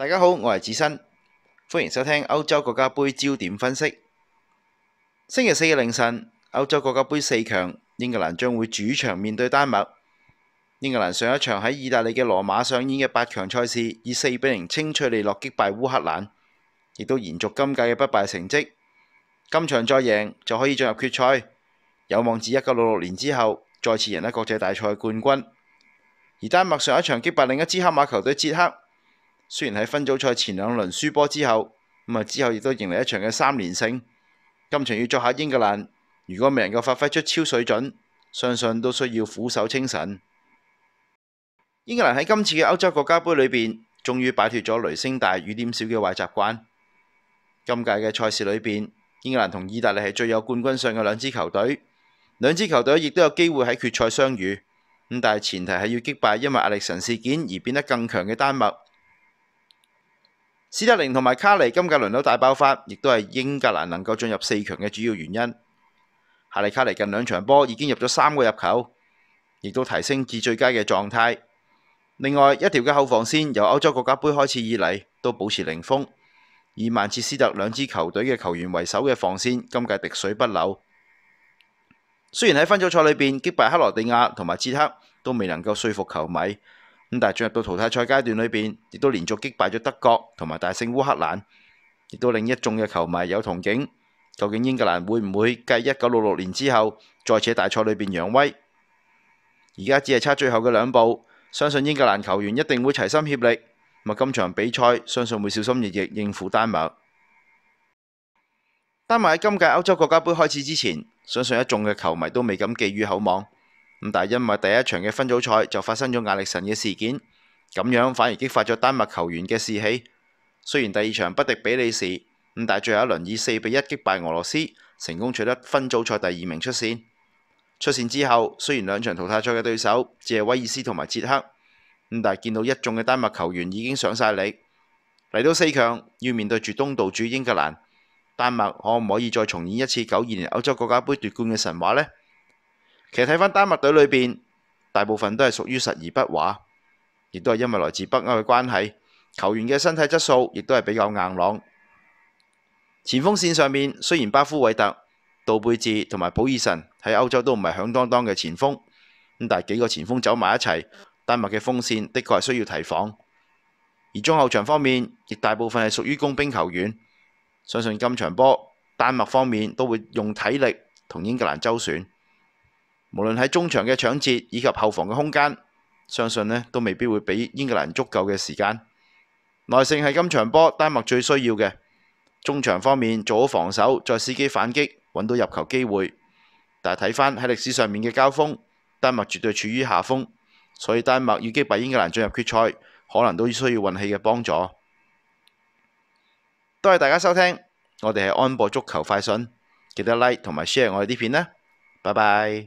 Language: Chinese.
大家好，我系子新，欢迎收听欧洲国家杯焦点分析。星期四嘅凌晨，欧洲国家杯四强，英格兰将会主场面对丹麦。英格兰上一场喺意大利嘅罗马上演嘅八强赛事，以四比零清脆利落击败乌克兰，亦都延续今届嘅不败成绩。今场再赢就可以进入决赛，有望自一九六六年之后再次赢得国际大赛冠军。而丹麦上一场击败另一支黑马球队捷克。雖然喺分組賽前兩輪輸波之後，咁啊之後亦都迎嚟一場嘅三連勝，今場要作客英格蘭，如果未能夠發揮出超水準，相信都需要苦守清臣。英格蘭喺今次嘅歐洲國家杯裏边，終於擺脱咗雷聲大雨點少嘅壞習慣。今屆嘅賽事裏边，英格蘭同義大利係最有冠軍相嘅兩支球隊，兩支球隊亦都有機會喺決賽相遇，咁但係前提係要擊敗因為壓力神事件而變得更強嘅丹麥。斯特林同埋卡尼今届轮流大爆发，亦都系英格兰能够进入四强嘅主要原因。哈利卡尼近两场波已经入咗三个入球，亦都提升至最佳嘅状态。另外，一条嘅后防线由欧洲国家杯开始以嚟都保持零封，以曼彻斯特两支球队嘅球员为首嘅防线今届滴水不漏。虽然喺分组赛里边击败克罗地亚同埋捷克，都未能够说服球迷。咁但系進入到淘汰賽階段裏边，亦都連續擊敗咗德國同埋大勝烏克蘭，亦都令一眾嘅球迷有憧憬。究竟英格蘭會唔會繼一九六六年之後，次喺大賽裏边揚威？而家只係差最後嘅兩步，相信英格蘭球員一定會齊心協力。咁啊，今場比賽相信會小心翼翼應付丹麥。丹麥喺今屆歐洲國家杯開始之前，相信一眾嘅球迷都未敢寄予厚望。咁但系因为第一场嘅分组赛就发生咗亚历神嘅事件，咁样反而激发咗丹麦球员嘅士气。虽然第二场不敌比利时，咁但系最后一轮以四比一击败俄罗斯，成功取得分组赛第二名出线。出线之后，虽然两场淘汰赛嘅对手只系威尔斯同埋捷克，咁但系见到一众嘅丹麦球员已经上晒力，嚟到四强要面对住东道主英格兰，丹麦可唔可以再重演一次九二年欧洲国家杯夺冠嘅神话呢？其實睇翻丹麥隊裏边，大部分都係屬於實而不华，亦都係因為來自北歐嘅關係，球員嘅身體質素亦都係比較硬朗。前鋒線上面雖然巴夫維特、杜貝治同埋普爾臣喺歐洲都唔係響当当嘅前鋒，咁但系幾個前鋒走埋一齊，丹麥嘅鋒線的確係需要提防。而中後場方面，亦大部分係屬於工兵球員，相信今場波丹麥方面都會用體力同英格蘭周旋。无论喺中场嘅抢截以及后防嘅空间，相信呢都未必会俾英格兰足够嘅时间耐性系今场波丹麦最需要嘅。中场方面做好防守，再伺机反击，揾到入球机会。但系睇翻喺历史上面嘅交锋，丹麦绝对处于下风，所以丹麦要击败英格兰进入决赛，可能都需要运气嘅帮助。多谢大家收听，我哋系安博足球快讯，记得 like 同埋 share 我哋啲片啦，拜拜。